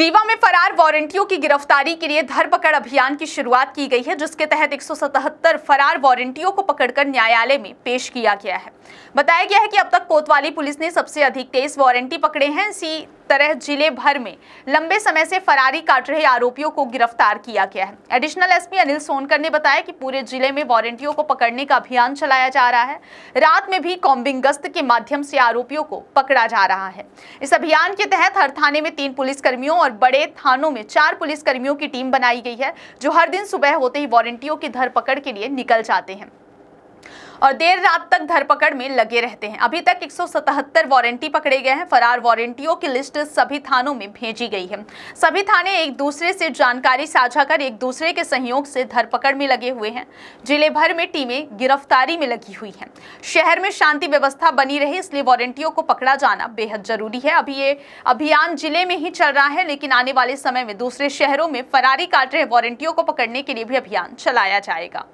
रीवा में फरार वारंटियों की गिरफ्तारी के लिए धरपकड़ अभियान की शुरुआत की गई है जिसके तहत 177 फरार वारंटियों को पकड़कर न्यायालय में पेश किया गया है बताया गया है कि अब तक कोतवाली पुलिस ने सबसे अधिक तेईस वारंटी पकड़े हैं इसी तरह जिले भर में लंबे समय से फरारी काट रहे आरोपियों को गिरफ्तार किया गया है एडिशनल एसपी अनिल सोनकर ने बताया कि पूरे जिले में वारंटियों को पकड़ने का अभियान चलाया जा रहा है रात में भी कॉम्बिंग गश्त के माध्यम से आरोपियों को पकड़ा जा रहा है इस अभियान के तहत हर थाने में तीन पुलिसकर्मियों और बड़े थानों में चार पुलिसकर्मियों की टीम बनाई गई है जो हर दिन सुबह होते ही वारंटियों की धरपकड़ के लिए निकल जाते हैं और देर रात तक धरपकड़ में लगे रहते हैं अभी तक 177 वारंटी पकड़े गए हैं फरार वारंटियों की लिस्ट सभी थानों में भेजी गई है सभी थाने एक दूसरे से जानकारी साझा कर एक दूसरे के सहयोग से धरपकड़ में लगे हुए हैं जिले भर में टीमें गिरफ्तारी में लगी हुई है शहर में शांति व्यवस्था बनी रहे इसलिए वारंटियों को पकड़ा जाना बेहद जरूरी है अभी ये अभियान जिले में ही चल रहा है लेकिन आने वाले समय में दूसरे शहरों में फरारी काट रहे वारंटियों को पकड़ने के लिए भी अभियान चलाया जाएगा